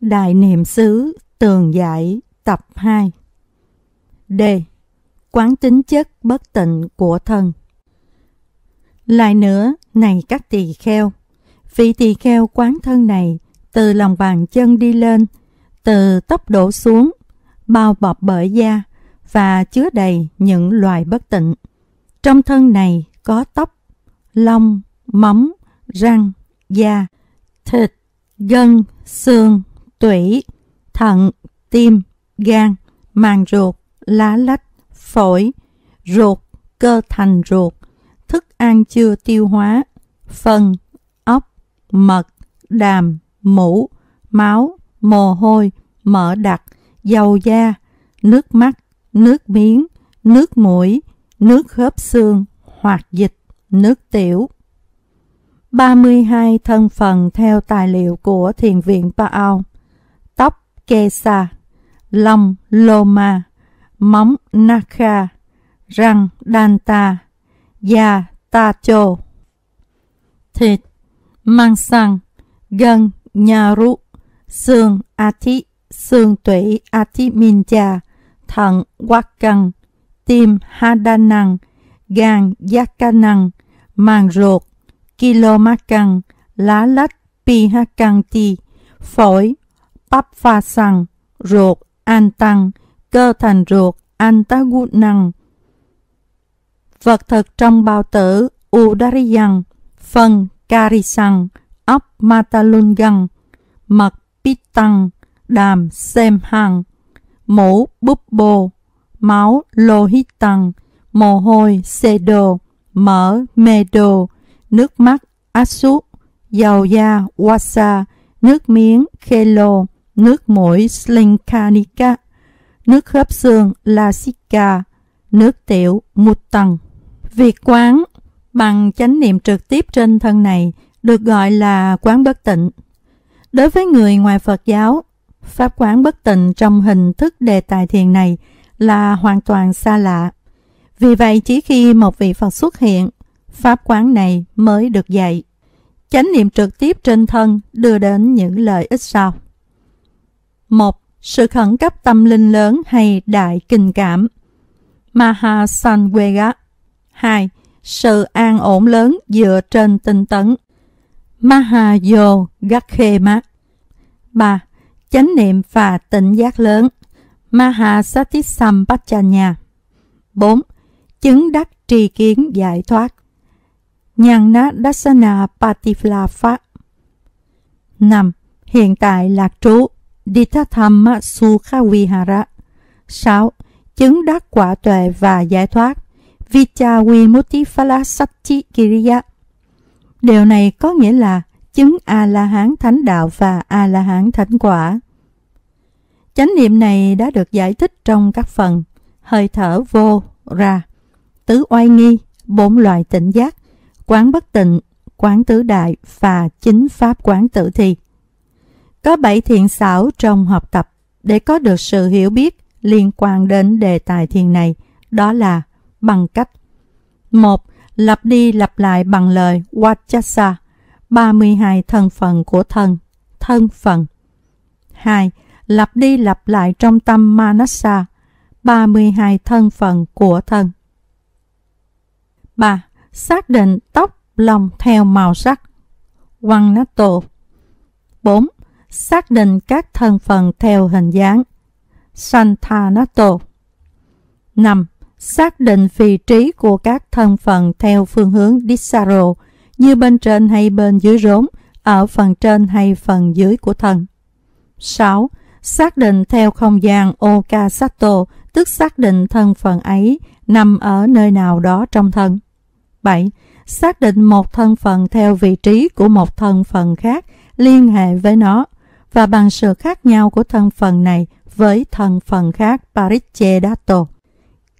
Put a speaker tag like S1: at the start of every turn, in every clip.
S1: Đại niệm xứ tường giải tập 2 D. Quán tính chất bất tịnh của thân Lại nữa, này các tỳ kheo, vị tỳ kheo quán thân này từ lòng bàn chân đi lên, từ tóc đổ xuống, bao bọc bởi da và chứa đầy những loài bất tịnh. Trong thân này có tóc, lông, móng, răng, da, thịt, gân, xương, tủy, thận, tim, gan, màng ruột, lá lách, phổi, ruột, cơ thành ruột, thức ăn chưa tiêu hóa, phân, ốc, mật, đàm, mũ, máu, mồ hôi, mỡ đặc, dầu da, nước mắt, nước miếng, nước mũi, nước khớp xương hoạt dịch, nước tiểu. 32 thân phần theo tài liệu của Thiền viện Paao Kesa, Long Loma, Móng naka, Răng Danta, Da Tacho. Thịt, mang xăng, gân, nhà xương Ati, xương tủy Ati Minja, thận wakang, tim hadanang, gan Giác Ca màng ruột, kilomakang, lá lách pihakanti, phổi pháp pha sang, ruột an tăng, cơ thành ruột an tá gu năng. Vật thực trong bao tử Udariyan, phân Karisan, ốc Matalungan, mật Pitang, đàm Semhang, mũ Bubbo, máu Lohitan, mồ hôi Sedo, mỡ Medo, nước mắt Asu, dầu da Wasa, nước miếng Khelo, nước mũi slinkanika nước khớp xương lasika nước tiểu tầng Việc quán bằng chánh niệm trực tiếp trên thân này được gọi là quán bất tịnh. Đối với người ngoài Phật giáo, pháp quán bất tịnh trong hình thức đề tài thiền này là hoàn toàn xa lạ. Vì vậy chỉ khi một vị Phật xuất hiện, pháp quán này mới được dạy. Chánh niệm trực tiếp trên thân đưa đến những lợi ích sau một, Sự khẩn cấp tâm linh lớn hay đại kinh cảm Maha Sanvega 2. Sự an ổn lớn dựa trên tinh tấn Mahayo Gakhema 3. Chánh niệm và tỉnh giác lớn Mahasatissampachanya bốn, Chứng đắc tri kiến giải thoát Nyanna Dasana Patiflafa 5. Hiện tại lạc trú Dita Dhamma Sukha Vihara 6. Chứng đắc quả tuệ và giải thoát Vicha Vimutti Phala Satti Kiriya Điều này có nghĩa là chứng A-la-hán thánh đạo và A-la-hán thánh quả. Chánh niệm này đã được giải thích trong các phần hơi thở vô, ra, tứ oai nghi, bốn loại tỉnh giác, quán bất tịnh, quán tứ đại và chính pháp quán tử thi. Có bảy thiện xảo trong học tập để có được sự hiểu biết liên quan đến đề tài thiền này, đó là bằng cách một Lặp đi lặp lại bằng lời Wachasa, 32 thân phận của thân, thân phận. 2. Lặp đi lặp lại trong tâm Manasa, 32 thân phận của thân. 3. Xác định tóc lòng theo màu sắc. Wannato. 4 xác định các thân phần theo hình dáng. Santanato 5. Xác định vị trí của các thân phần theo phương hướng Disaro, như bên trên hay bên dưới rốn, ở phần trên hay phần dưới của thân. 6. Xác định theo không gian Okasato, tức xác định thân phần ấy nằm ở nơi nào đó trong thân. 7. Xác định một thân phần theo vị trí của một thân phần khác liên hệ với nó và bằng sự khác nhau của thân phần này với thân phần khác Paricchedato.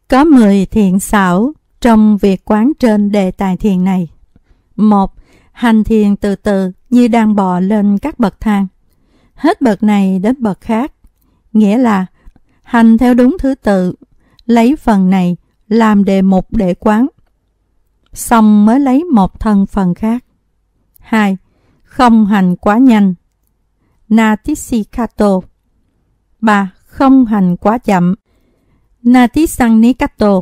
S1: Có 10 thiện xảo trong việc quán trên đề tài thiền này. một Hành thiền từ từ như đang bò lên các bậc thang. Hết bậc này đến bậc khác. Nghĩa là hành theo đúng thứ tự, lấy phần này làm đề mục để quán. Xong mới lấy một thân phần khác. 2. Không hành quá nhanh, Natissikato. 3. Không hành quá chậm. Natisanikato.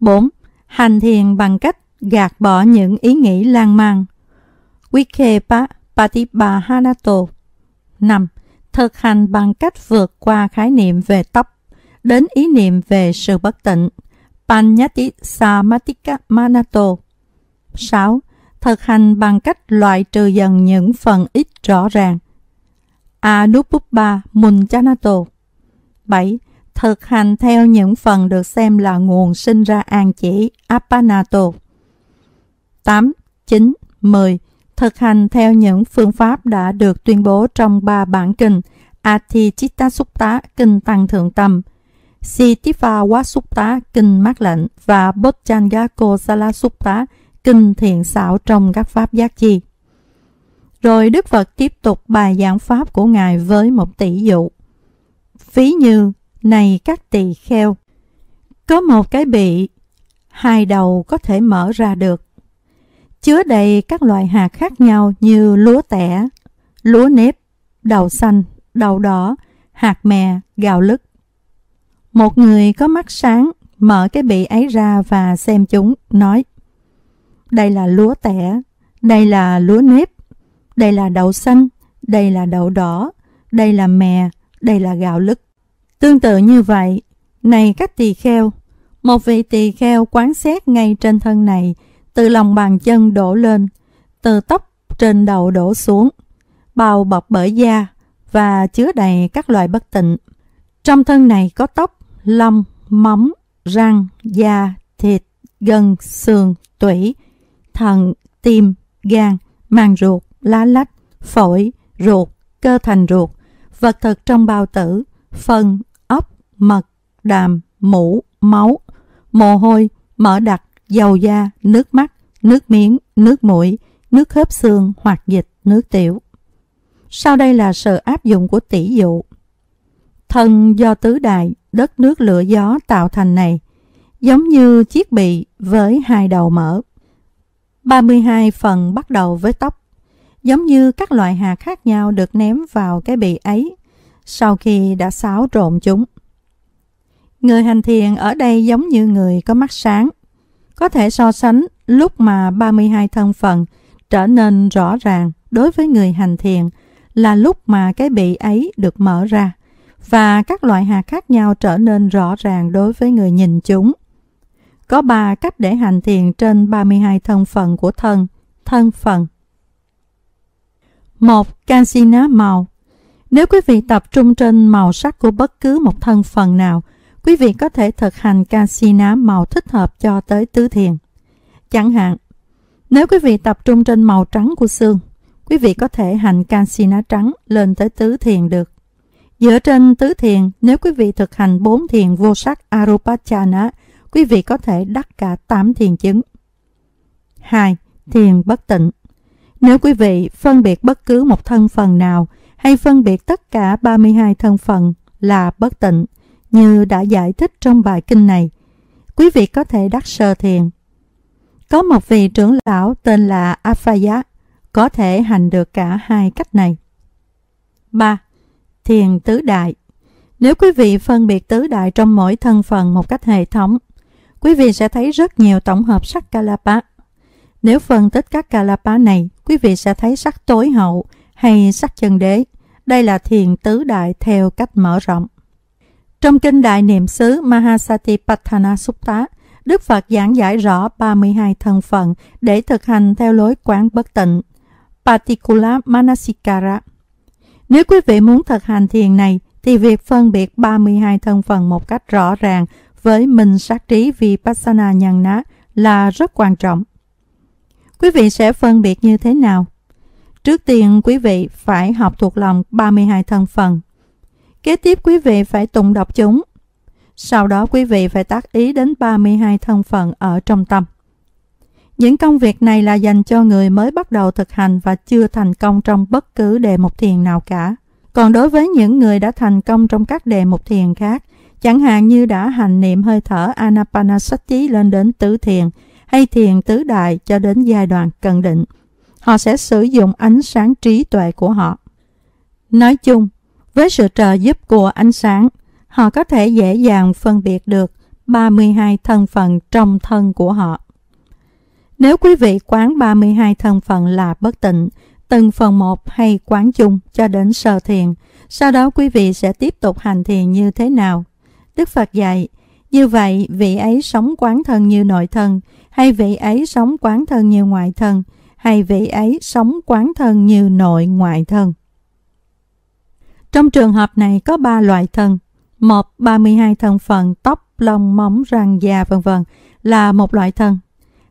S1: 4. Hành thiền bằng cách gạt bỏ những ý nghĩ lan man. Wikepa Patibahanato. 5. Thực hành bằng cách vượt qua khái niệm về tóc đến ý niệm về sự bất tịnh. Panyati Samatika Manato. 6. Thực hành bằng cách loại trừ dần những phần ít rõ ràng. Anupuppa Munchanato 7. Thực hành theo những phần được xem là nguồn sinh ra an chỉ Appanato 8, 9, 10 Thực hành theo những phương pháp đã được tuyên bố trong ba bản kinh Aticitta-sutta Kinh Tăng Thượng Tâm Sitivawasutta Kinh Mát Lệnh và Bodhchangakosala Sutta Kinh Thiện Xảo trong các Pháp Giác Chi rồi Đức Phật tiếp tục bài giảng pháp của Ngài với một tỷ dụ. Ví như, này các tỳ kheo, có một cái bị, hai đầu có thể mở ra được, chứa đầy các loại hạt khác nhau như lúa tẻ, lúa nếp, đầu xanh, đầu đỏ, hạt mè, gạo lứt. Một người có mắt sáng mở cái bị ấy ra và xem chúng, nói Đây là lúa tẻ, đây là lúa nếp, đây là đậu xanh, đây là đậu đỏ, đây là mè, đây là gạo lứt. Tương tự như vậy, này các tỳ kheo, một vị tỳ kheo quán xét ngay trên thân này, từ lòng bàn chân đổ lên, từ tóc trên đầu đổ xuống, bao bọc bởi da và chứa đầy các loại bất tịnh. Trong thân này có tóc, lông, móng, răng, da, thịt, gân, xương, tủy, thận, tim, gan, màng ruột, lá lách, phổi, ruột, cơ thành ruột, vật thực trong bao tử, phân, ốc, mật, đàm, mũ, máu, mồ hôi, mỡ đặc, dầu da, nước mắt, nước miếng, nước mũi, nước khớp xương hoặc dịch, nước tiểu. Sau đây là sự áp dụng của tỷ dụ. Thân do tứ đại, đất nước lửa gió tạo thành này, giống như chiếc bị với hai đầu mở. 32 phần bắt đầu với tóc giống như các loại hạt khác nhau được ném vào cái bì ấy sau khi đã xáo trộn chúng. Người hành thiền ở đây giống như người có mắt sáng, có thể so sánh lúc mà 32 thân phần trở nên rõ ràng đối với người hành thiền là lúc mà cái bị ấy được mở ra và các loại hạt khác nhau trở nên rõ ràng đối với người nhìn chúng. Có ba cách để hành thiền trên 32 thân phần của thân, thân phần một Casino màu Nếu quý vị tập trung trên màu sắc của bất cứ một thân phần nào, quý vị có thể thực hành Casino màu thích hợp cho tới tứ thiền. Chẳng hạn, nếu quý vị tập trung trên màu trắng của xương, quý vị có thể hành Casino trắng lên tới tứ thiền được. Dựa trên tứ thiền, nếu quý vị thực hành bốn thiền vô sắc Arupachana, quý vị có thể đắc cả tám thiền chứng. 2. Thiền bất tịnh nếu quý vị phân biệt bất cứ một thân phần nào hay phân biệt tất cả 32 thân phần là bất tịnh, như đã giải thích trong bài kinh này, quý vị có thể đắc sơ thiền. Có một vị trưởng lão tên là Afaya có thể hành được cả hai cách này. 3. Thiền tứ đại Nếu quý vị phân biệt tứ đại trong mỗi thân phần một cách hệ thống, quý vị sẽ thấy rất nhiều tổng hợp sắc Kalapa nếu phân tích các Kalapa này, quý vị sẽ thấy sắc tối hậu hay sắc chân đế. Đây là thiền tứ đại theo cách mở rộng. Trong kinh Đại Niệm xứ Mahasatipatthana Sutta, Đức Phật giảng giải rõ 32 thân phận để thực hành theo lối quán bất tịnh, Patikula Manasikara. Nếu quý vị muốn thực hành thiền này, thì việc phân biệt 32 thân phận một cách rõ ràng với mình sát trí Vipassana nhân ná là rất quan trọng. Quý vị sẽ phân biệt như thế nào? Trước tiên quý vị phải học thuộc lòng 32 thân phần. Kế tiếp quý vị phải tụng đọc chúng. Sau đó quý vị phải tác ý đến 32 thân phận ở trong tâm. Những công việc này là dành cho người mới bắt đầu thực hành và chưa thành công trong bất cứ đề mục thiền nào cả. Còn đối với những người đã thành công trong các đề mục thiền khác, chẳng hạn như đã hành niệm hơi thở Anapanasati lên đến tứ thiền – hay thiền tứ đại cho đến giai đoạn cần định. Họ sẽ sử dụng ánh sáng trí tuệ của họ. Nói chung, với sự trợ giúp của ánh sáng, họ có thể dễ dàng phân biệt được 32 thân phần trong thân của họ. Nếu quý vị quán 32 thân phần là bất tịnh, từng phần một hay quán chung cho đến sơ thiền, sau đó quý vị sẽ tiếp tục hành thiền như thế nào? Đức Phật dạy, như vậy, vị ấy sống quán thân như nội thân, hay vị ấy sống quán thân như ngoại thân, hay vị ấy sống quán thân như nội ngoại thân. Trong trường hợp này có ba loại thân. Một, 32 thân phần tóc, lông, móng, răng, da vân vân là một loại thân.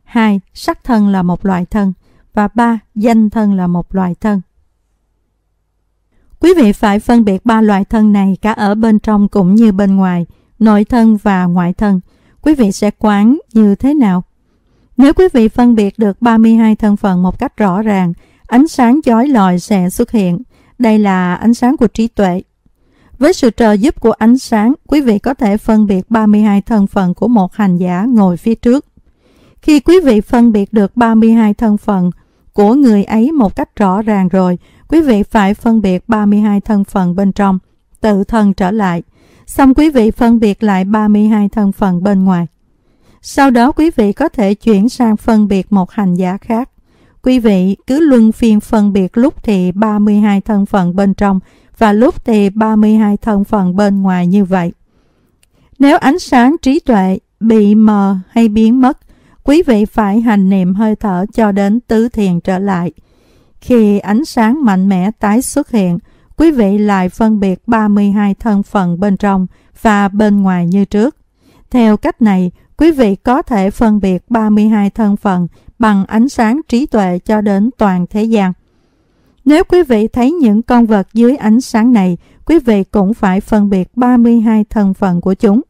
S1: Hai, sắc thân là một loại thân. Và ba, danh thân là một loại thân. Quý vị phải phân biệt ba loại thân này cả ở bên trong cũng như bên ngoài – nội thân và ngoại thân, quý vị sẽ quán như thế nào? Nếu quý vị phân biệt được 32 thân phận một cách rõ ràng, ánh sáng chói lọi sẽ xuất hiện. Đây là ánh sáng của trí tuệ. Với sự trợ giúp của ánh sáng, quý vị có thể phân biệt 32 thân phận của một hành giả ngồi phía trước. Khi quý vị phân biệt được 32 thân phận của người ấy một cách rõ ràng rồi, quý vị phải phân biệt 32 thân phận bên trong, tự thân trở lại – xong quý vị phân biệt lại 32 thân phận bên ngoài. Sau đó quý vị có thể chuyển sang phân biệt một hành giả khác. Quý vị cứ luân phiên phân biệt lúc thì 32 thân phận bên trong và lúc thì 32 thân phận bên ngoài như vậy. Nếu ánh sáng trí tuệ bị mờ hay biến mất, quý vị phải hành niệm hơi thở cho đến tứ thiền trở lại. Khi ánh sáng mạnh mẽ tái xuất hiện, quý vị lại phân biệt 32 thân phận bên trong và bên ngoài như trước. Theo cách này, quý vị có thể phân biệt 32 thân phận bằng ánh sáng trí tuệ cho đến toàn thế gian. Nếu quý vị thấy những con vật dưới ánh sáng này, quý vị cũng phải phân biệt 32 thân phận của chúng.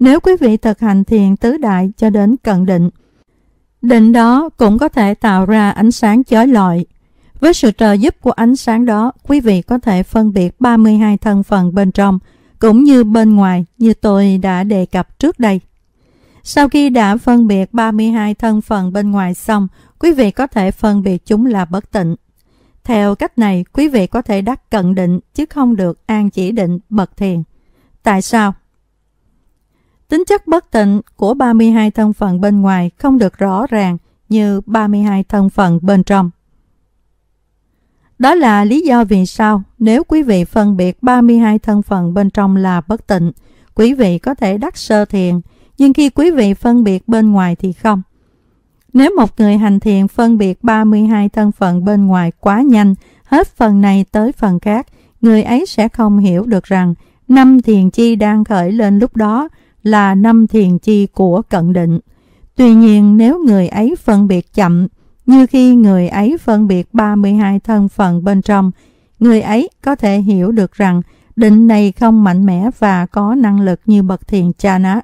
S1: Nếu quý vị thực hành thiền tứ đại cho đến cận định, định đó cũng có thể tạo ra ánh sáng chói lọi. Với sự trợ giúp của ánh sáng đó, quý vị có thể phân biệt 32 thân phần bên trong cũng như bên ngoài như tôi đã đề cập trước đây. Sau khi đã phân biệt 32 thân phần bên ngoài xong, quý vị có thể phân biệt chúng là bất tịnh. Theo cách này, quý vị có thể đắc cận định chứ không được an chỉ định bậc thiền. Tại sao? Tính chất bất tịnh của 32 thân phần bên ngoài không được rõ ràng như 32 thân phần bên trong. Đó là lý do vì sao nếu quý vị phân biệt 32 thân phận bên trong là bất tịnh, quý vị có thể đắc sơ thiền, nhưng khi quý vị phân biệt bên ngoài thì không. Nếu một người hành thiền phân biệt 32 thân phận bên ngoài quá nhanh, hết phần này tới phần khác, người ấy sẽ không hiểu được rằng năm thiền chi đang khởi lên lúc đó là năm thiền chi của cận định. Tuy nhiên nếu người ấy phân biệt chậm như khi người ấy phân biệt 32 thân phận bên trong, người ấy có thể hiểu được rằng định này không mạnh mẽ và có năng lực như bậc thiền chana.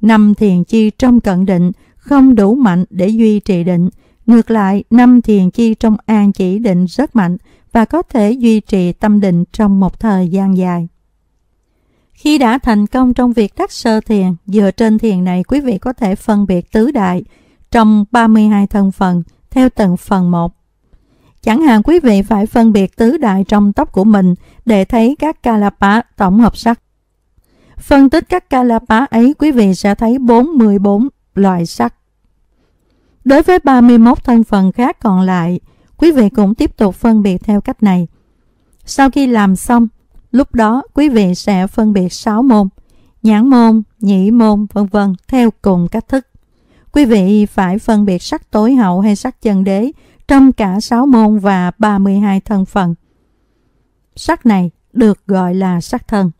S1: Năm thiền chi trong cận định không đủ mạnh để duy trì định. Ngược lại, năm thiền chi trong an chỉ định rất mạnh và có thể duy trì tâm định trong một thời gian dài. Khi đã thành công trong việc đắc sơ thiền, dựa trên thiền này quý vị có thể phân biệt tứ đại – trong 32 thân phần theo từng phần một. Chẳng hạn quý vị phải phân biệt tứ đại trong tóc của mình để thấy các Kalapa tổng hợp sắc. Phân tích các Kalapa ấy quý vị sẽ thấy 44 loại sắc. Đối với 31 thân phần khác còn lại, quý vị cũng tiếp tục phân biệt theo cách này. Sau khi làm xong, lúc đó quý vị sẽ phân biệt 6 môn, nhãn môn, nhĩ môn, vân vân theo cùng cách thức. Quý vị phải phân biệt sắc tối hậu hay sắc chân đế trong cả sáu môn và 32 thân phần. Sắc này được gọi là sắc thân.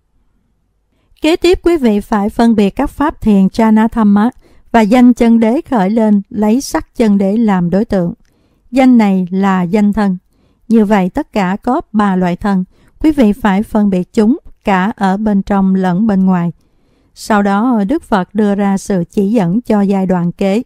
S1: Kế tiếp quý vị phải phân biệt các pháp thiền Chanathamma và danh chân đế khởi lên lấy sắc chân đế làm đối tượng. Danh này là danh thân. Như vậy tất cả có ba loại thân, quý vị phải phân biệt chúng cả ở bên trong lẫn bên ngoài – sau đó Đức Phật đưa ra sự chỉ dẫn cho giai đoạn kế.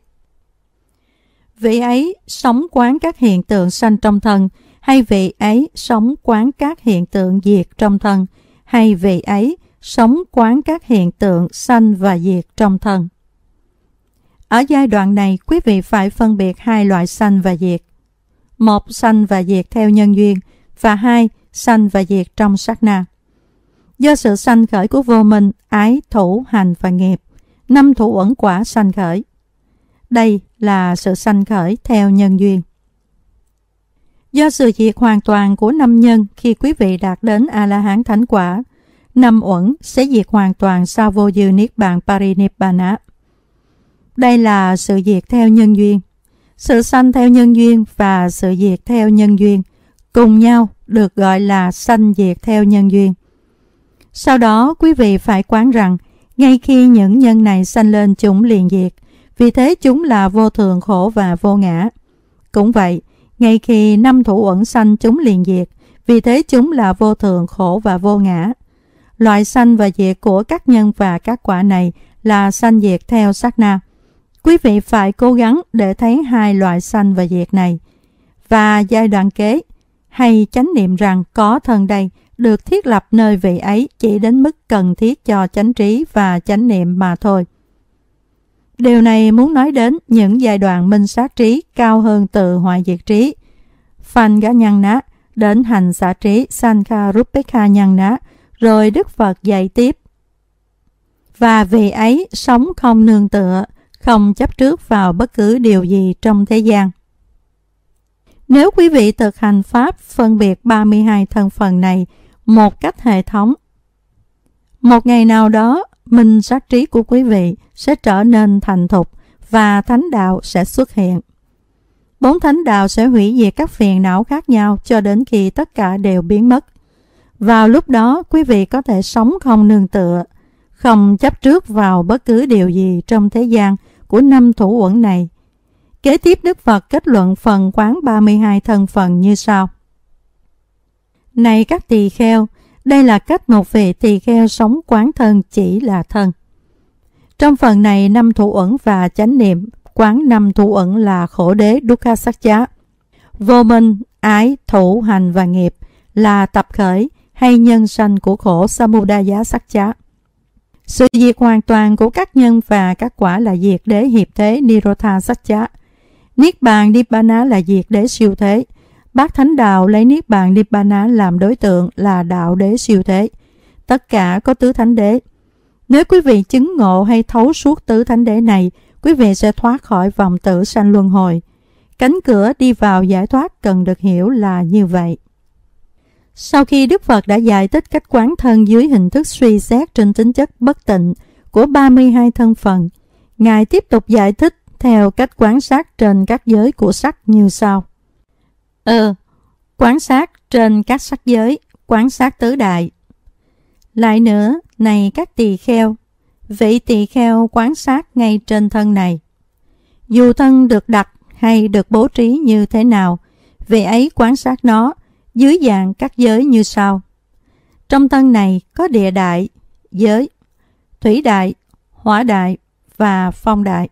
S1: Vị ấy sống quán các hiện tượng sanh trong thân, hay vị ấy sống quán các hiện tượng diệt trong thân, hay vị ấy sống quán các hiện tượng sanh và diệt trong thân. Ở giai đoạn này, quý vị phải phân biệt hai loại sanh và diệt. Một, sanh và diệt theo nhân duyên, và hai, sanh và diệt trong sát na do sự sanh khởi của vô minh, ái, thủ, hành và nghiệp. Năm thủ ẩn quả sanh khởi. Đây là sự sanh khởi theo nhân duyên. Do sự diệt hoàn toàn của năm nhân khi quý vị đạt đến A-la-hán thánh quả, năm uẩn sẽ diệt hoàn toàn sau vô dư niết bàn parinibbana. Đây là sự diệt theo nhân duyên. Sự sanh theo nhân duyên và sự diệt theo nhân duyên cùng nhau được gọi là sanh diệt theo nhân duyên. Sau đó, quý vị phải quán rằng, ngay khi những nhân này sanh lên chúng liền diệt, vì thế chúng là vô thường khổ và vô ngã. Cũng vậy, ngay khi năm thủ uẩn sanh chúng liền diệt, vì thế chúng là vô thường khổ và vô ngã. Loại sanh và diệt của các nhân và các quả này là sanh diệt theo sát na. Quý vị phải cố gắng để thấy hai loại sanh và diệt này. Và giai đoạn kế, hay chánh niệm rằng có thân đây được thiết lập nơi vị ấy chỉ đến mức cần thiết cho chánh trí và chánh niệm mà thôi. Điều này muốn nói đến những giai đoạn minh sát trí cao hơn từ hoại diệt trí, phan gã nhăn ná, đến hành xã trí Sankha Rupekha nhăn ná, rồi Đức Phật dạy tiếp. Và vị ấy sống không nương tựa, không chấp trước vào bất cứ điều gì trong thế gian. Nếu quý vị thực hành Pháp phân biệt 32 thân phần này một cách hệ thống. Một ngày nào đó, minh sát trí của quý vị sẽ trở nên thành thục và thánh đạo sẽ xuất hiện. Bốn thánh đạo sẽ hủy diệt các phiền não khác nhau cho đến khi tất cả đều biến mất. Vào lúc đó, quý vị có thể sống không nương tựa, không chấp trước vào bất cứ điều gì trong thế gian của năm thủ uẩn này. Kế tiếp Đức Phật kết luận phần quán 32 thân phần như sau. Này các tỳ kheo, đây là cách một vị tỳ kheo sống quán thân chỉ là thân. Trong phần này, năm thủ ẩn và chánh niệm, quán năm thủ ẩn là khổ đế Dukkha Sakya. Vô minh, ái, thủ, hành và nghiệp là tập khởi hay nhân sanh của khổ Samudaya Sakya. Sự diệt hoàn toàn của các nhân và các quả là diệt đế hiệp thế Nirotha Sakya. Niết bàn Nibbana là diệt đế siêu thế. Bác Thánh Đạo lấy Niết Bàn Nibbana làm đối tượng là đạo đế siêu thế. Tất cả có tứ thánh đế. Nếu quý vị chứng ngộ hay thấu suốt tứ thánh đế này, quý vị sẽ thoát khỏi vòng tử sanh luân hồi. Cánh cửa đi vào giải thoát cần được hiểu là như vậy. Sau khi Đức Phật đã giải thích cách quán thân dưới hình thức suy xét trên tính chất bất tịnh của 32 thân phần, Ngài tiếp tục giải thích theo cách quán sát trên các giới của sắc như sau. Ừ, quán sát trên các sắc giới, quán sát tứ đại. Lại nữa, này các tỳ kheo, vị tỳ kheo quán sát ngay trên thân này. Dù thân được đặt hay được bố trí như thế nào, vị ấy quán sát nó dưới dạng các giới như sau. Trong thân này có địa đại, giới, thủy đại, hỏa đại và phong đại.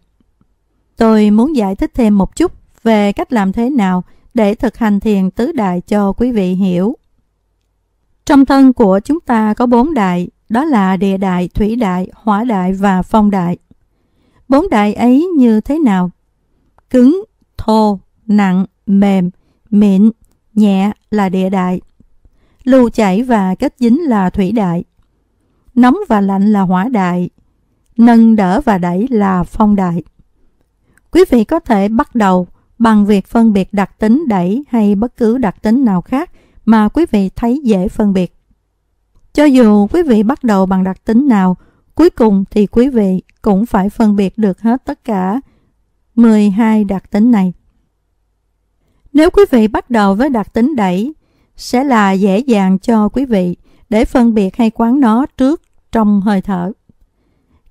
S1: Tôi muốn giải thích thêm một chút về cách làm thế nào để thực hành thiền tứ đại cho quý vị hiểu. Trong thân của chúng ta có bốn đại, đó là địa đại, thủy đại, hỏa đại và phong đại. Bốn đại ấy như thế nào? Cứng, thô, nặng, mềm, mịn, nhẹ là địa đại. Lưu chảy và kết dính là thủy đại. Nóng và lạnh là hỏa đại. Nâng đỡ và đẩy là phong đại. Quý vị có thể bắt đầu bằng việc phân biệt đặc tính đẩy hay bất cứ đặc tính nào khác mà quý vị thấy dễ phân biệt. Cho dù quý vị bắt đầu bằng đặc tính nào, cuối cùng thì quý vị cũng phải phân biệt được hết tất cả 12 đặc tính này. Nếu quý vị bắt đầu với đặc tính đẩy, sẽ là dễ dàng cho quý vị để phân biệt hay quán nó trước trong hơi thở.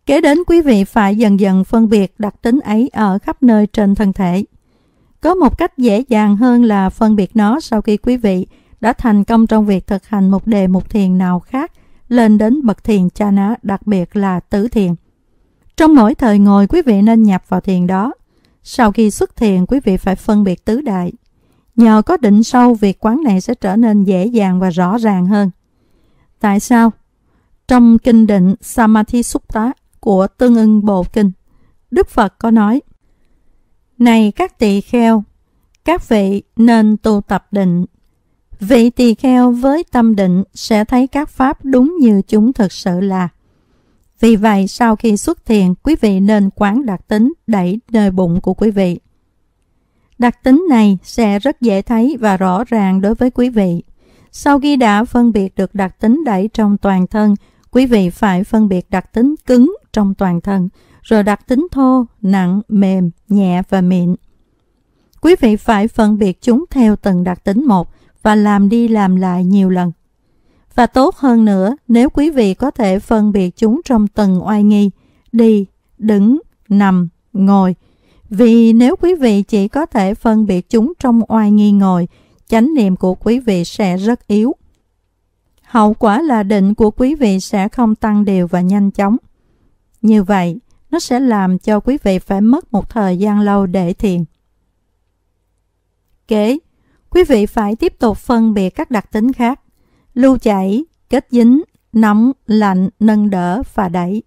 S1: Kế đến quý vị phải dần dần phân biệt đặc tính ấy ở khắp nơi trên thân thể. Có một cách dễ dàng hơn là phân biệt nó sau khi quý vị đã thành công trong việc thực hành một đề mục thiền nào khác lên đến bậc thiền cha ná, đặc biệt là tứ thiền. Trong mỗi thời ngồi quý vị nên nhập vào thiền đó. Sau khi xuất thiền quý vị phải phân biệt tứ đại. Nhờ có định sâu việc quán này sẽ trở nên dễ dàng và rõ ràng hơn. Tại sao? Trong kinh định Samadhi Sutta của Tương ưng Bộ Kinh, Đức Phật có nói – này các tỳ kheo, các vị nên tu tập định. Vị tỳ kheo với tâm định sẽ thấy các pháp đúng như chúng thực sự là. Vì vậy, sau khi xuất thiền, quý vị nên quán đặc tính đẩy nơi bụng của quý vị. Đặc tính này sẽ rất dễ thấy và rõ ràng đối với quý vị. Sau khi đã phân biệt được đặc tính đẩy trong toàn thân, quý vị phải phân biệt đặc tính cứng trong toàn thân, rồi đặt tính thô, nặng, mềm, nhẹ và mịn. Quý vị phải phân biệt chúng theo từng đặc tính một và làm đi làm lại nhiều lần. Và tốt hơn nữa, nếu quý vị có thể phân biệt chúng trong từng oai nghi, đi, đứng, nằm, ngồi. Vì nếu quý vị chỉ có thể phân biệt chúng trong oai nghi ngồi, chánh niệm của quý vị sẽ rất yếu. Hậu quả là định của quý vị sẽ không tăng đều và nhanh chóng. Như vậy, nó sẽ làm cho quý vị phải mất một thời gian lâu để thiền. Kế, quý vị phải tiếp tục phân biệt các đặc tính khác, lưu chảy, kết dính, nóng, lạnh, nâng đỡ và đẩy.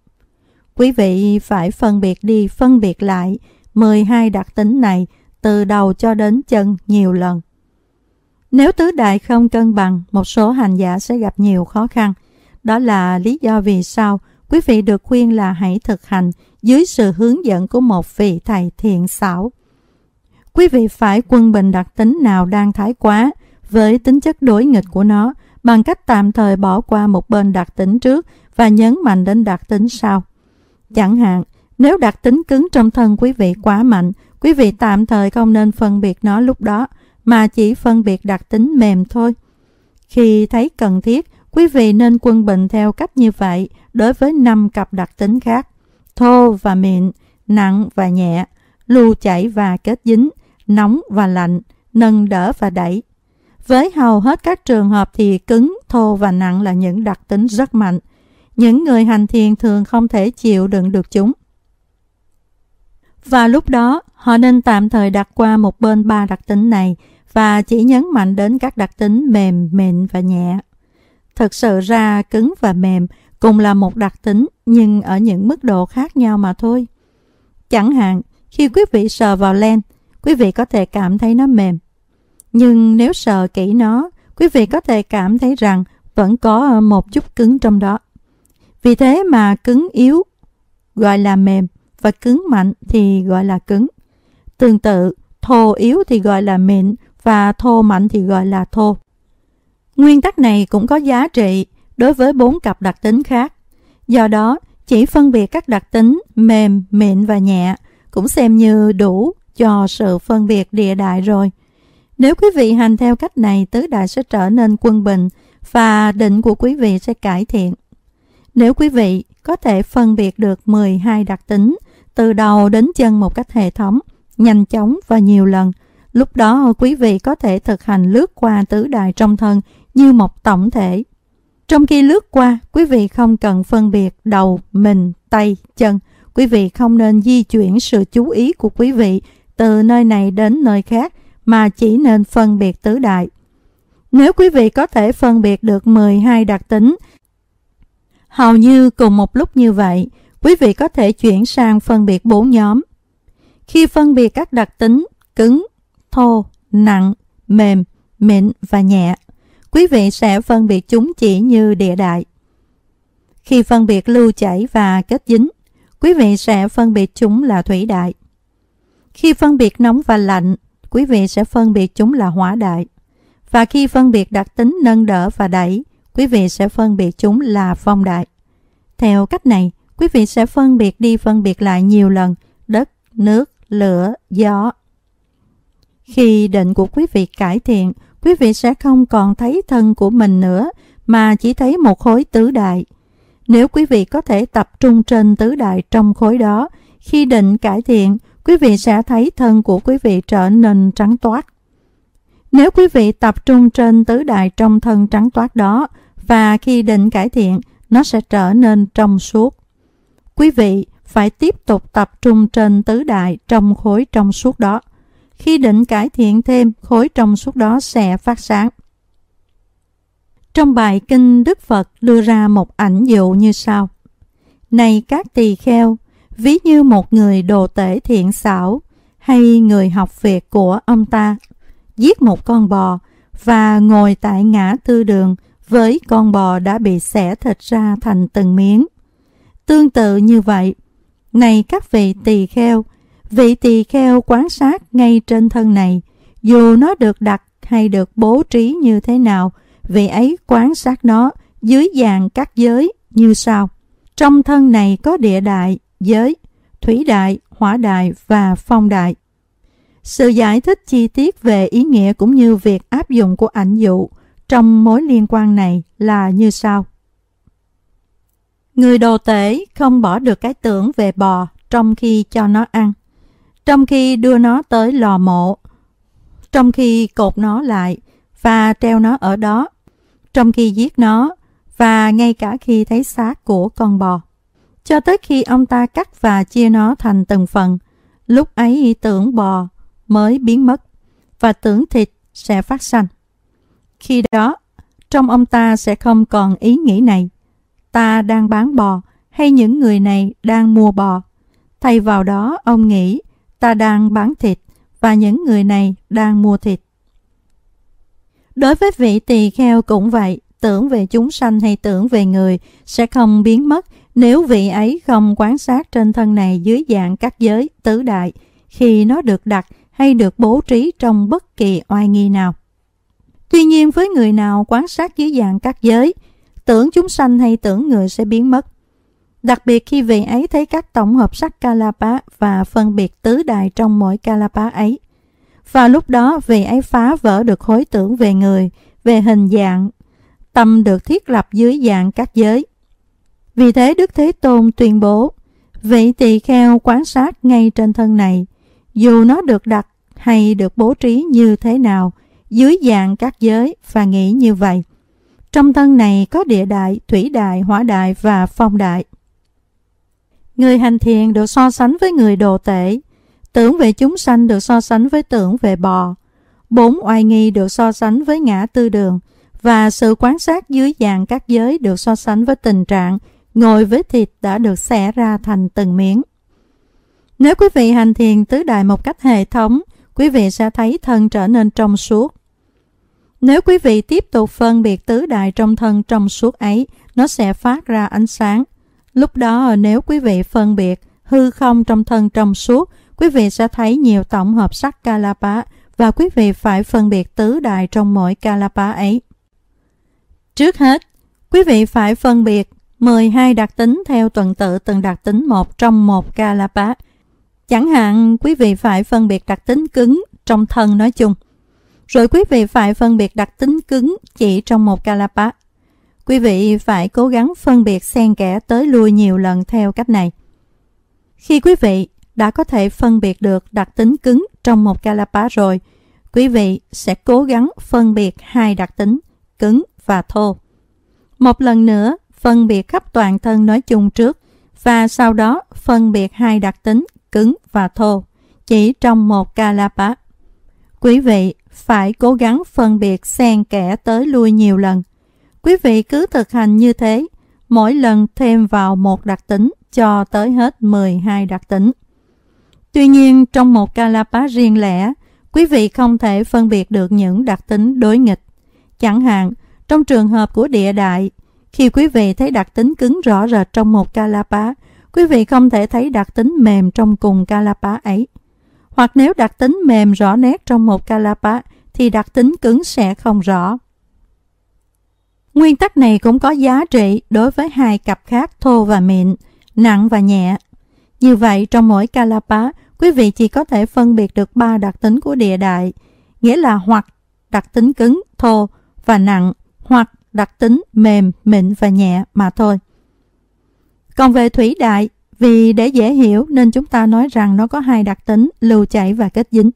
S1: Quý vị phải phân biệt đi phân biệt lại 12 đặc tính này từ đầu cho đến chân nhiều lần. Nếu tứ đại không cân bằng, một số hành giả sẽ gặp nhiều khó khăn. Đó là lý do vì sao Quý vị được khuyên là hãy thực hành dưới sự hướng dẫn của một vị thầy thiện xảo. Quý vị phải quân bình đặc tính nào đang thái quá với tính chất đối nghịch của nó bằng cách tạm thời bỏ qua một bên đặc tính trước và nhấn mạnh đến đặc tính sau. Chẳng hạn, nếu đặc tính cứng trong thân quý vị quá mạnh, quý vị tạm thời không nên phân biệt nó lúc đó, mà chỉ phân biệt đặc tính mềm thôi. Khi thấy cần thiết, quý vị nên quân bình theo cách như vậy đối với năm cặp đặc tính khác, thô và mịn, nặng và nhẹ, lưu chảy và kết dính, nóng và lạnh, nâng đỡ và đẩy. Với hầu hết các trường hợp thì cứng, thô và nặng là những đặc tính rất mạnh. Những người hành thiền thường không thể chịu đựng được chúng. Và lúc đó, họ nên tạm thời đặt qua một bên ba đặc tính này và chỉ nhấn mạnh đến các đặc tính mềm, mịn và nhẹ. Thực sự ra, cứng và mềm cùng là một đặc tính nhưng ở những mức độ khác nhau mà thôi. Chẳng hạn, khi quý vị sờ vào len, quý vị có thể cảm thấy nó mềm. Nhưng nếu sờ kỹ nó, quý vị có thể cảm thấy rằng vẫn có một chút cứng trong đó. Vì thế mà cứng yếu gọi là mềm và cứng mạnh thì gọi là cứng. Tương tự, thô yếu thì gọi là mịn và thô mạnh thì gọi là thô. Nguyên tắc này cũng có giá trị đối với bốn cặp đặc tính khác. Do đó, chỉ phân biệt các đặc tính mềm, mịn và nhẹ cũng xem như đủ cho sự phân biệt địa đại rồi. Nếu quý vị hành theo cách này, tứ đại sẽ trở nên quân bình và định của quý vị sẽ cải thiện. Nếu quý vị có thể phân biệt được 12 đặc tính từ đầu đến chân một cách hệ thống, nhanh chóng và nhiều lần, lúc đó quý vị có thể thực hành lướt qua tứ đại trong thân như một tổng thể trong khi lướt qua, quý vị không cần phân biệt đầu, mình, tay, chân. Quý vị không nên di chuyển sự chú ý của quý vị từ nơi này đến nơi khác mà chỉ nên phân biệt tứ đại. Nếu quý vị có thể phân biệt được 12 đặc tính hầu như cùng một lúc như vậy, quý vị có thể chuyển sang phân biệt bốn nhóm. Khi phân biệt các đặc tính cứng, thô, nặng, mềm, mịn và nhẹ quý vị sẽ phân biệt chúng chỉ như địa đại. Khi phân biệt lưu chảy và kết dính, quý vị sẽ phân biệt chúng là thủy đại. Khi phân biệt nóng và lạnh, quý vị sẽ phân biệt chúng là hỏa đại. Và khi phân biệt đặc tính nâng đỡ và đẩy, quý vị sẽ phân biệt chúng là phong đại. Theo cách này, quý vị sẽ phân biệt đi phân biệt lại nhiều lần đất, nước, lửa, gió. Khi định của quý vị cải thiện, quý vị sẽ không còn thấy thân của mình nữa mà chỉ thấy một khối tứ đại. Nếu quý vị có thể tập trung trên tứ đại trong khối đó, khi định cải thiện, quý vị sẽ thấy thân của quý vị trở nên trắng toát. Nếu quý vị tập trung trên tứ đại trong thân trắng toát đó và khi định cải thiện, nó sẽ trở nên trong suốt. Quý vị phải tiếp tục tập trung trên tứ đại trong khối trong suốt đó. Khi định cải thiện thêm, khối trong suốt đó sẽ phát sáng. Trong bài kinh Đức Phật đưa ra một ảnh dụ như sau. Này các tỳ kheo, ví như một người đồ tể thiện xảo hay người học việc của ông ta, giết một con bò và ngồi tại ngã tư đường với con bò đã bị xẻ thịt ra thành từng miếng. Tương tự như vậy, này các vị tỳ kheo, Vị tỳ kheo quan sát ngay trên thân này, dù nó được đặt hay được bố trí như thế nào, vị ấy quan sát nó dưới dạng các giới như sau. Trong thân này có địa đại, giới, thủy đại, hỏa đại và phong đại. Sự giải thích chi tiết về ý nghĩa cũng như việc áp dụng của ảnh dụ trong mối liên quan này là như sau. Người đồ tể không bỏ được cái tưởng về bò trong khi cho nó ăn trong khi đưa nó tới lò mộ, trong khi cột nó lại và treo nó ở đó, trong khi giết nó và ngay cả khi thấy xác của con bò. Cho tới khi ông ta cắt và chia nó thành từng phần, lúc ấy tưởng bò mới biến mất và tưởng thịt sẽ phát sanh. Khi đó, trong ông ta sẽ không còn ý nghĩ này. Ta đang bán bò hay những người này đang mua bò. Thay vào đó, ông nghĩ ta đang bán thịt và những người này đang mua thịt. Đối với vị tỳ kheo cũng vậy, tưởng về chúng sanh hay tưởng về người sẽ không biến mất nếu vị ấy không quan sát trên thân này dưới dạng các giới tứ đại khi nó được đặt hay được bố trí trong bất kỳ oai nghi nào. Tuy nhiên với người nào quan sát dưới dạng các giới, tưởng chúng sanh hay tưởng người sẽ biến mất đặc biệt khi vị ấy thấy các tổng hợp sắc Kalapa và phân biệt tứ đại trong mỗi Kalapa ấy. Và lúc đó vị ấy phá vỡ được hối tưởng về người, về hình dạng, tâm được thiết lập dưới dạng các giới. Vì thế Đức Thế Tôn tuyên bố, vị tỳ kheo quan sát ngay trên thân này, dù nó được đặt hay được bố trí như thế nào, dưới dạng các giới và nghĩ như vậy. Trong thân này có địa đại, thủy đại, hỏa đại và phong đại. Người hành thiền được so sánh với người đồ tệ. Tưởng về chúng sanh được so sánh với tưởng về bò. Bốn oai nghi được so sánh với ngã tư đường. Và sự quan sát dưới dạng các giới được so sánh với tình trạng ngồi với thịt đã được xẻ ra thành từng miếng. Nếu quý vị hành thiền tứ đại một cách hệ thống, quý vị sẽ thấy thân trở nên trong suốt. Nếu quý vị tiếp tục phân biệt tứ đại trong thân trong suốt ấy, nó sẽ phát ra ánh sáng, Lúc đó nếu quý vị phân biệt hư không trong thân trong suốt, quý vị sẽ thấy nhiều tổng hợp sắc Kalapa và quý vị phải phân biệt tứ đại trong mỗi Kalapa ấy. Trước hết, quý vị phải phân biệt 12 đặc tính theo tuần tự từng đặc tính một trong một Kalapa. Chẳng hạn, quý vị phải phân biệt đặc tính cứng trong thân nói chung. Rồi quý vị phải phân biệt đặc tính cứng chỉ trong một Kalapa. Quý vị phải cố gắng phân biệt xen kẽ tới lui nhiều lần theo cách này. Khi quý vị đã có thể phân biệt được đặc tính cứng trong một calapa rồi, quý vị sẽ cố gắng phân biệt hai đặc tính cứng và thô. Một lần nữa, phân biệt khắp toàn thân nói chung trước và sau đó phân biệt hai đặc tính cứng và thô chỉ trong một calapa. Quý vị phải cố gắng phân biệt xen kẽ tới lui nhiều lần Quý vị cứ thực hành như thế, mỗi lần thêm vào một đặc tính cho tới hết 12 đặc tính. Tuy nhiên, trong một Kalapa riêng lẻ, quý vị không thể phân biệt được những đặc tính đối nghịch. Chẳng hạn, trong trường hợp của địa đại, khi quý vị thấy đặc tính cứng rõ rệt trong một Kalapa, quý vị không thể thấy đặc tính mềm trong cùng Kalapa ấy. Hoặc nếu đặc tính mềm rõ nét trong một Kalapa, thì đặc tính cứng sẽ không rõ. Nguyên tắc này cũng có giá trị đối với hai cặp khác thô và mịn, nặng và nhẹ. Như vậy, trong mỗi Kalapa, quý vị chỉ có thể phân biệt được ba đặc tính của địa đại, nghĩa là hoặc đặc tính cứng, thô và nặng, hoặc đặc tính mềm, mịn và nhẹ mà thôi. Còn về thủy đại, vì để dễ hiểu nên chúng ta nói rằng nó có hai đặc tính lưu chảy và kết dính.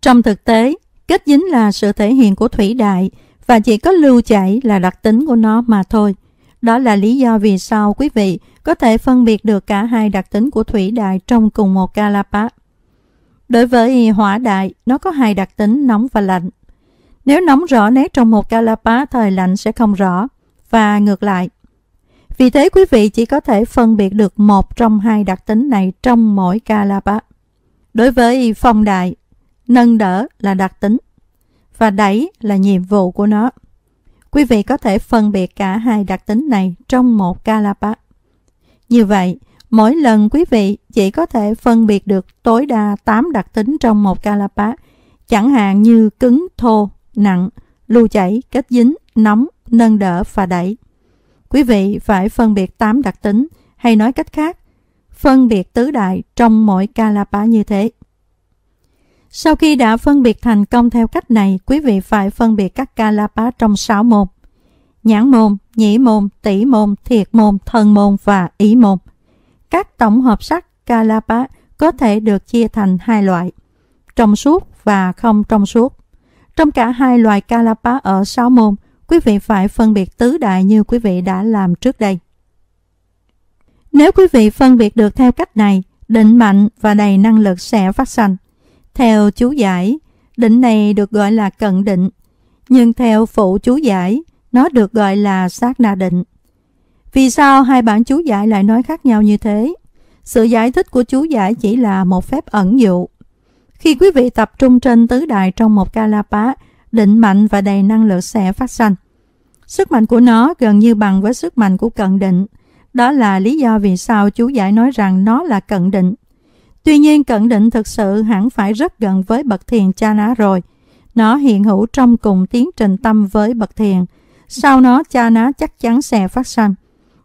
S1: Trong thực tế, kết dính là sự thể hiện của thủy đại – và chỉ có lưu chảy là đặc tính của nó mà thôi. Đó là lý do vì sao quý vị có thể phân biệt được cả hai đặc tính của thủy đại trong cùng một Kalapa. Đối với hỏa đại, nó có hai đặc tính nóng và lạnh. Nếu nóng rõ nét trong một Kalapa, thời lạnh sẽ không rõ, và ngược lại. Vì thế quý vị chỉ có thể phân biệt được một trong hai đặc tính này trong mỗi Kalapa. Đối với phong đại, nâng đỡ là đặc tính và đẩy là nhiệm vụ của nó. Quý vị có thể phân biệt cả hai đặc tính này trong một Kalapa. Như vậy, mỗi lần quý vị chỉ có thể phân biệt được tối đa 8 đặc tính trong một Kalapa, chẳng hạn như cứng, thô, nặng, lưu chảy, kết dính, nóng, nâng đỡ và đẩy. Quý vị phải phân biệt 8 đặc tính, hay nói cách khác, phân biệt tứ đại trong mỗi Kalapa như thế. Sau khi đã phân biệt thành công theo cách này, quý vị phải phân biệt các Kalapa trong 6 môn. Nhãn môn, nhĩ môn, tỷ môn, thiệt môn, thân môn và ý môn. Các tổng hợp sắc Kalapa có thể được chia thành hai loại, trong suốt và không trong suốt. Trong cả hai loại Kalapa ở 6 môn, quý vị phải phân biệt tứ đại như quý vị đã làm trước đây. Nếu quý vị phân biệt được theo cách này, định mạnh và đầy năng lực sẽ phát sanh. Theo chú giải, định này được gọi là cận định, nhưng theo phụ chú giải, nó được gọi là sát na định. Vì sao hai bản chú giải lại nói khác nhau như thế? Sự giải thích của chú giải chỉ là một phép ẩn dụ. Khi quý vị tập trung trên tứ đại trong một Kalapa, định mạnh và đầy năng lượng sẽ phát sanh. Sức mạnh của nó gần như bằng với sức mạnh của cận định. Đó là lý do vì sao chú giải nói rằng nó là cận định. Tuy nhiên cận định thực sự hẳn phải rất gần với bậc thiền cha Chana rồi. Nó hiện hữu trong cùng tiến trình tâm với bậc thiền. Sau nó cha Chana chắc chắn sẽ phát sanh.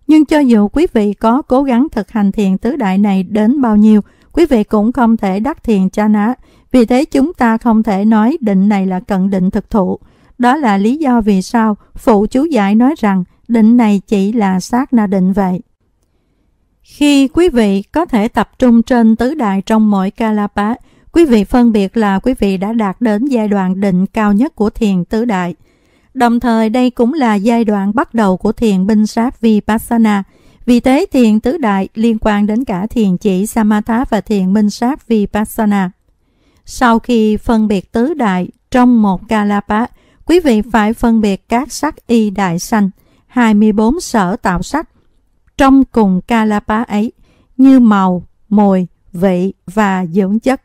S1: Nhưng cho dù quý vị có cố gắng thực hành thiền tứ đại này đến bao nhiêu, quý vị cũng không thể đắc thiền cha Chana. Vì thế chúng ta không thể nói định này là cận định thực thụ. Đó là lý do vì sao phụ chú giải nói rằng định này chỉ là sát na định vậy. Khi quý vị có thể tập trung trên tứ đại trong mỗi Kalapa, quý vị phân biệt là quý vị đã đạt đến giai đoạn định cao nhất của thiền tứ đại. Đồng thời đây cũng là giai đoạn bắt đầu của thiền binh sát Vipassana. Vì thế thiền tứ đại liên quan đến cả thiền chỉ Samatha và thiền minh sát Vipassana. Sau khi phân biệt tứ đại trong một Kalapa, quý vị phải phân biệt các sắc y đại sanh, 24 sở tạo sắc, trong cùng Kalapa ấy như màu, mùi, vị và dưỡng chất.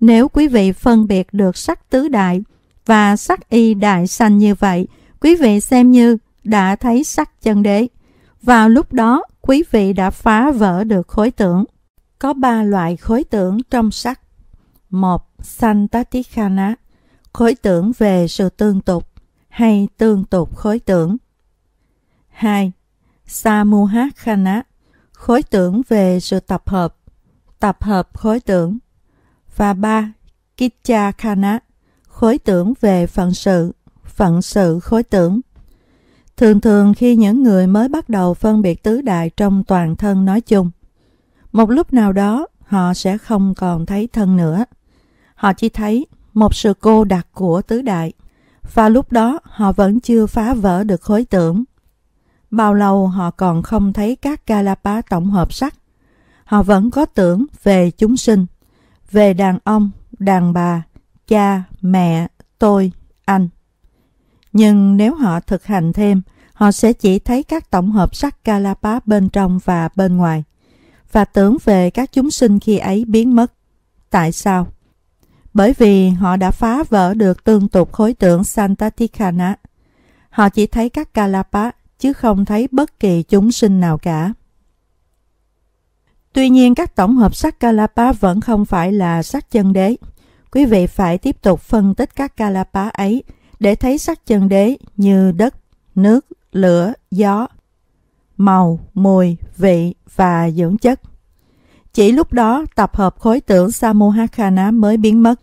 S1: Nếu quý vị phân biệt được sắc tứ đại và sắc y đại sanh như vậy, quý vị xem như đã thấy sắc chân đế. Vào lúc đó, quý vị đã phá vỡ được khối tưởng. Có ba loại khối tưởng trong sắc. một Santatikhana, khối tưởng về sự tương tục hay tương tục khối tưởng. hai Samuhat Khana, khối tưởng về sự tập hợp, tập hợp khối tưởng, và ba Kitcha Khana, khối tưởng về phận sự, phận sự khối tưởng. Thường thường khi những người mới bắt đầu phân biệt tứ đại trong toàn thân nói chung, một lúc nào đó họ sẽ không còn thấy thân nữa. Họ chỉ thấy một sự cô đặc của tứ đại, và lúc đó họ vẫn chưa phá vỡ được khối tưởng bao lâu họ còn không thấy các kalapa tổng hợp sắc. Họ vẫn có tưởng về chúng sinh, về đàn ông, đàn bà, cha, mẹ, tôi, anh. Nhưng nếu họ thực hành thêm, họ sẽ chỉ thấy các tổng hợp sắc kalapa bên trong và bên ngoài, và tưởng về các chúng sinh khi ấy biến mất. Tại sao? Bởi vì họ đã phá vỡ được tương tục khối tượng Santatikana. Họ chỉ thấy các Kalapa chứ không thấy bất kỳ chúng sinh nào cả. Tuy nhiên các tổng hợp sắc Kalapa vẫn không phải là sắc chân đế. Quý vị phải tiếp tục phân tích các Kalapa ấy để thấy sắc chân đế như đất, nước, lửa, gió, màu, mùi, vị và dưỡng chất. Chỉ lúc đó tập hợp khối tưởng Samohakhana mới biến mất.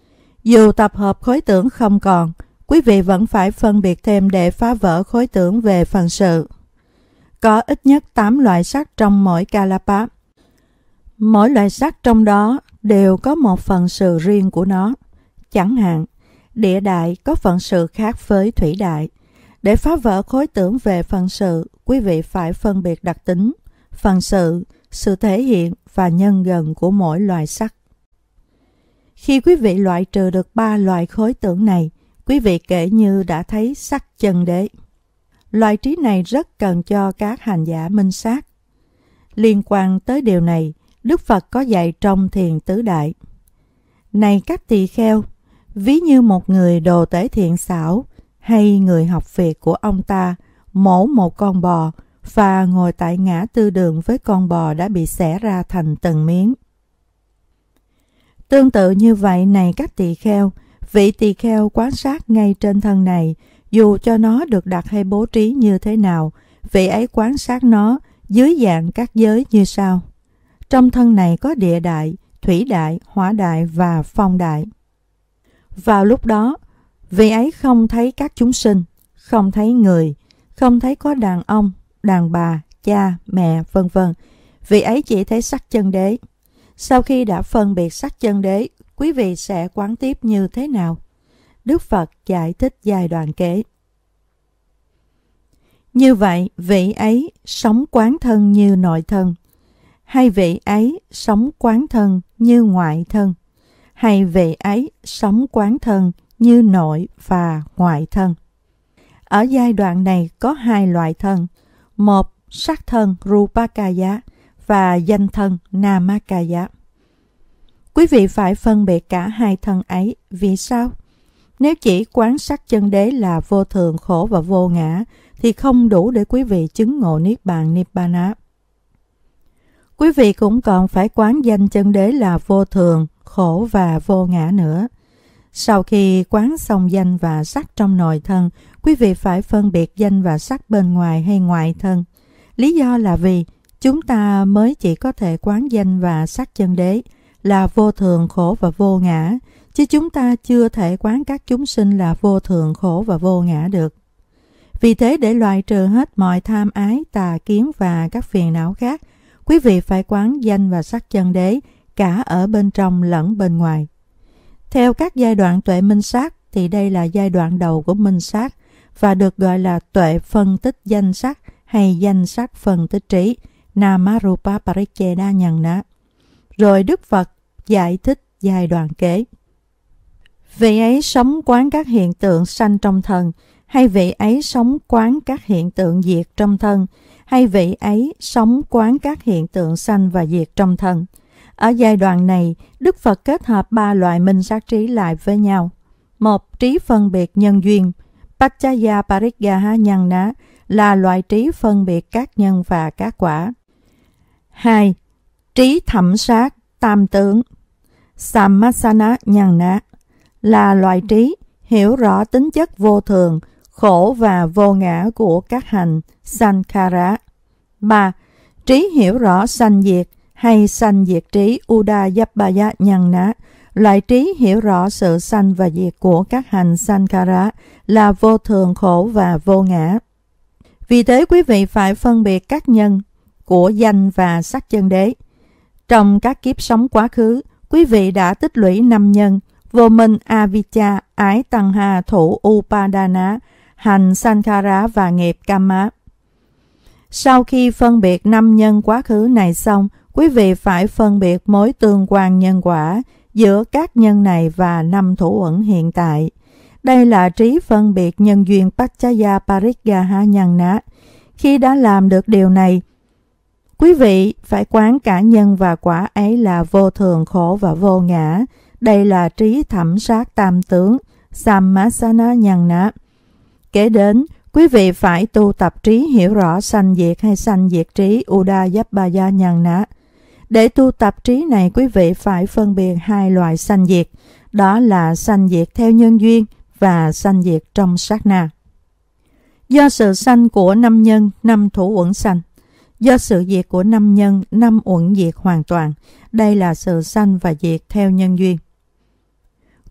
S1: Dù tập hợp khối tưởng không còn, quý vị vẫn phải phân biệt thêm để phá vỡ khối tưởng về phần sự. Có ít nhất 8 loại sắc trong mỗi Kalapa. Mỗi loại sắc trong đó đều có một phần sự riêng của nó. Chẳng hạn, địa đại có phần sự khác với thủy đại. Để phá vỡ khối tưởng về phần sự, quý vị phải phân biệt đặc tính, phần sự, sự thể hiện và nhân gần của mỗi loại sắc. Khi quý vị loại trừ được ba loại khối tưởng này, Quý vị kể như đã thấy sắc chân đế. Loại trí này rất cần cho các hành giả minh sát. Liên quan tới điều này, Đức Phật có dạy trong thiền tứ đại. Này các tỳ kheo, ví như một người đồ tể thiện xảo hay người học việc của ông ta mổ một con bò và ngồi tại ngã tư đường với con bò đã bị xẻ ra thành từng miếng. Tương tự như vậy này các tỳ kheo, Vị tỳ kheo quan sát ngay trên thân này, dù cho nó được đặt hay bố trí như thế nào, vị ấy quan sát nó dưới dạng các giới như sau. Trong thân này có địa đại, thủy đại, hỏa đại và phong đại. Vào lúc đó, vị ấy không thấy các chúng sinh, không thấy người, không thấy có đàn ông, đàn bà, cha, mẹ, vân vân. Vị ấy chỉ thấy sắc chân đế. Sau khi đã phân biệt sắc chân đế quý vị sẽ quán tiếp như thế nào? Đức Phật giải thích giai đoạn kế. Như vậy, vị ấy sống quán thân như nội thân, hay vị ấy sống quán thân như ngoại thân, hay vị ấy sống quán thân như nội và ngoại thân. Ở giai đoạn này có hai loại thân, một sắc thân Rupakaya và danh thân Namakaya. Quý vị phải phân biệt cả hai thân ấy. Vì sao? Nếu chỉ quán sát chân đế là vô thường, khổ và vô ngã, thì không đủ để quý vị chứng ngộ Niết Bàn Nibbana. Quý vị cũng còn phải quán danh chân đế là vô thường, khổ và vô ngã nữa. Sau khi quán xong danh và sắc trong nội thân, quý vị phải phân biệt danh và sắc bên ngoài hay ngoại thân. Lý do là vì chúng ta mới chỉ có thể quán danh và sắc chân đế – là vô thường khổ và vô ngã chứ chúng ta chưa thể quán các chúng sinh là vô thường khổ và vô ngã được vì thế để loại trừ hết mọi tham ái tà kiến và các phiền não khác quý vị phải quán danh và sắc chân đế cả ở bên trong lẫn bên ngoài theo các giai đoạn tuệ minh sát thì đây là giai đoạn đầu của minh sát và được gọi là tuệ phân tích danh sắc hay danh sắc phân tích trí Namarupa Paricheda Nhằn Nát rồi Đức Phật giải thích giai đoạn kế. Vị ấy sống quán các hiện tượng sanh trong thân, hay vị ấy sống quán các hiện tượng diệt trong thân, hay vị ấy sống quán các hiện tượng sanh và diệt trong thân. Ở giai đoạn này, Đức Phật kết hợp ba loại minh sát trí lại với nhau. Một, trí phân biệt nhân duyên. Pachaya Parigyaha nhân Ná là loại trí phân biệt các nhân và các quả. 2 trí thẩm sát tam tướng Samasana nhàn nã là loại trí hiểu rõ tính chất vô thường, khổ và vô ngã của các hành sankhara. ba Trí hiểu rõ sanh diệt hay sanh diệt trí Udayabbaya nhàn nã loại trí hiểu rõ sự sanh và diệt của các hành sankhara là vô thường khổ và vô ngã. Vì thế quý vị phải phân biệt các nhân của danh và sắc chân đế. Trong các kiếp sống quá khứ, quý vị đã tích lũy năm nhân, vô minh avicca, ái tăng hà thủ upadana, hành sankhara và nghiệp kama. Sau khi phân biệt năm nhân quá khứ này xong, quý vị phải phân biệt mối tương quan nhân quả giữa các nhân này và năm thủ ẩn hiện tại. Đây là trí phân biệt nhân duyên Pachaya Parigyaha nhân Ná. Khi đã làm được điều này, Quý vị phải quán cả nhân và quả ấy là vô thường khổ và vô ngã. Đây là trí thẩm sát tam tướng, Sammasana nhân nã. Kế đến, quý vị phải tu tập trí hiểu rõ sanh diệt hay sanh diệt trí Udayapbaya nhân nã. Để tu tập trí này quý vị phải phân biệt hai loại sanh diệt, đó là sanh diệt theo nhân duyên và sanh diệt trong sát na. Do sự sanh của năm nhân, năm thủ uẩn sanh. Do sự diệt của năm nhân, năm uẩn diệt hoàn toàn. Đây là sự sanh và diệt theo nhân duyên.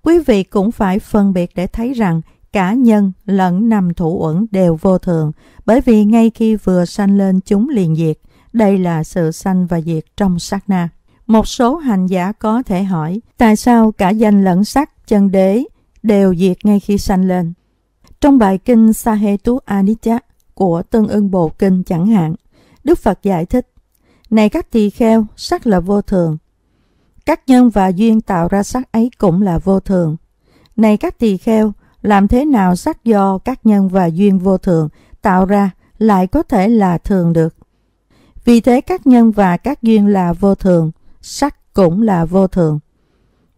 S1: Quý vị cũng phải phân biệt để thấy rằng cả nhân lẫn năm thủ uẩn đều vô thường, bởi vì ngay khi vừa sanh lên chúng liền diệt. Đây là sự sanh và diệt trong sát na. Một số hành giả có thể hỏi, tại sao cả danh lẫn sắc, chân đế đều diệt ngay khi sanh lên? Trong bài kinh Sahetu Anicca của Tương ưng Bộ Kinh chẳng hạn, Đức Phật giải thích, này các tỳ kheo, sắc là vô thường. Các nhân và duyên tạo ra sắc ấy cũng là vô thường. Này các tỳ kheo, làm thế nào sắc do các nhân và duyên vô thường tạo ra lại có thể là thường được? Vì thế các nhân và các duyên là vô thường, sắc cũng là vô thường.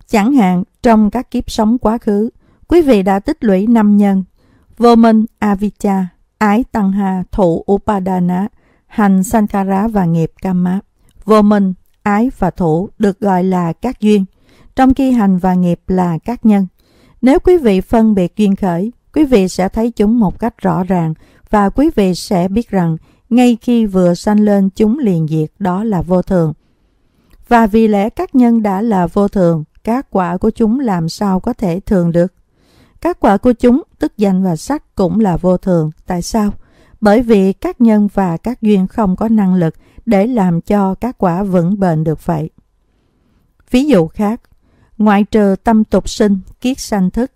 S1: Chẳng hạn trong các kiếp sống quá khứ, quý vị đã tích lũy năm nhân, vô minh avicca, ái tăng hà, thủ upadana, hành sankara và nghiệp karma. Vô minh, ái và thủ được gọi là các duyên, trong khi hành và nghiệp là các nhân. Nếu quý vị phân biệt duyên khởi, quý vị sẽ thấy chúng một cách rõ ràng và quý vị sẽ biết rằng ngay khi vừa sanh lên chúng liền diệt đó là vô thường. Và vì lẽ các nhân đã là vô thường, các quả của chúng làm sao có thể thường được? Các quả của chúng, tức danh và sắc cũng là vô thường. Tại sao? bởi vì các nhân và các duyên không có năng lực để làm cho các quả vững bền được vậy. Ví dụ khác, ngoại trừ tâm tục sinh, kiết sanh thức,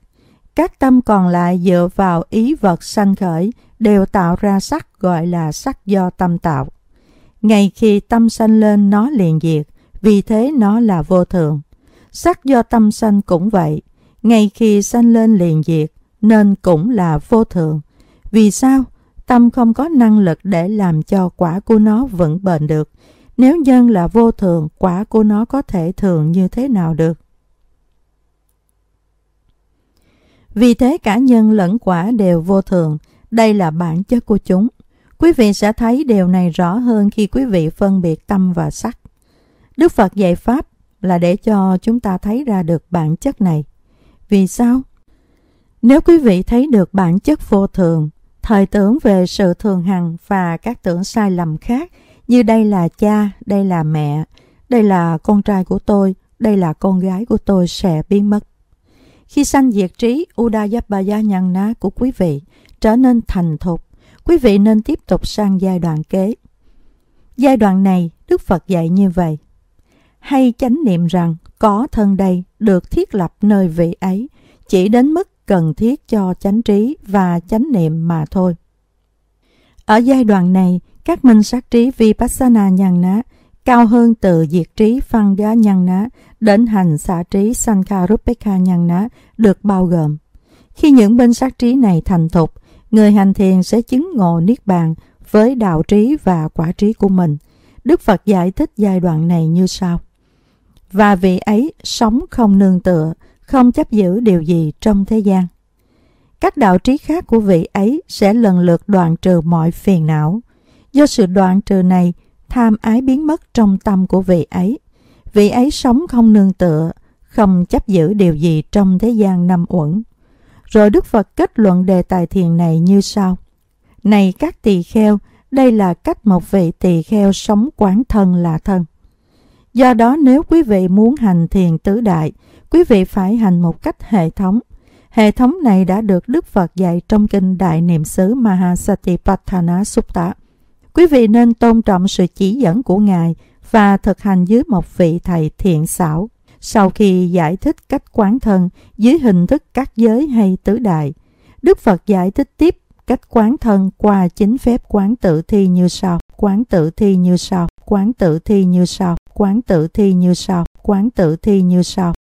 S1: các tâm còn lại dựa vào ý vật sanh khởi đều tạo ra sắc gọi là sắc do tâm tạo. Ngay khi tâm sanh lên nó liền diệt, vì thế nó là vô thường. Sắc do tâm sanh cũng vậy, ngay khi sanh lên liền diệt nên cũng là vô thường. Vì sao? tâm không có năng lực để làm cho quả của nó vững bền được. Nếu nhân là vô thường, quả của nó có thể thường như thế nào được? Vì thế cả nhân lẫn quả đều vô thường, đây là bản chất của chúng. Quý vị sẽ thấy điều này rõ hơn khi quý vị phân biệt tâm và sắc. Đức Phật dạy Pháp là để cho chúng ta thấy ra được bản chất này. Vì sao? Nếu quý vị thấy được bản chất vô thường, thời tưởng về sự thường hằng và các tưởng sai lầm khác như đây là cha, đây là mẹ, đây là con trai của tôi, đây là con gái của tôi sẽ biến mất. Khi sanh diệt trí Udayabaya nhân ná của quý vị trở nên thành thục, quý vị nên tiếp tục sang giai đoạn kế. Giai đoạn này, Đức Phật dạy như vậy. Hay chánh niệm rằng có thân đây được thiết lập nơi vị ấy, chỉ đến mức cần thiết cho chánh trí và chánh niệm mà thôi. Ở giai đoạn này, các minh sát trí Vipassana nhàn ná cao hơn từ diệt trí phân gá nhàn ná đến hành xả trí Sankharupekha nhàn ná được bao gồm. Khi những minh sát trí này thành thục, người hành thiền sẽ chứng ngộ Niết Bàn với đạo trí và quả trí của mình. Đức Phật giải thích giai đoạn này như sau. Và vị ấy sống không nương tựa, không chấp giữ điều gì trong thế gian. Các đạo trí khác của vị ấy sẽ lần lượt đoạn trừ mọi phiền não. Do sự đoạn trừ này, tham ái biến mất trong tâm của vị ấy. Vị ấy sống không nương tựa, không chấp giữ điều gì trong thế gian năm uẩn. Rồi Đức Phật kết luận đề tài thiền này như sau. Này các tỳ kheo, đây là cách một vị tỳ kheo sống quán thân là thân. Do đó nếu quý vị muốn hành thiền tứ đại, quý vị phải hành một cách hệ thống. Hệ thống này đã được Đức Phật dạy trong kinh Đại Niệm xứ Mahasatipatthana Sutta. Quý vị nên tôn trọng sự chỉ dẫn của Ngài và thực hành dưới một vị thầy thiện xảo. Sau khi giải thích cách quán thân dưới hình thức các giới hay tứ đại, Đức Phật giải thích tiếp cách quán thân qua chính phép quán tự thi như sau, quán tự thi như sau, quán tự thi như sau, quán tự thi như sau, quán tự thi như sau,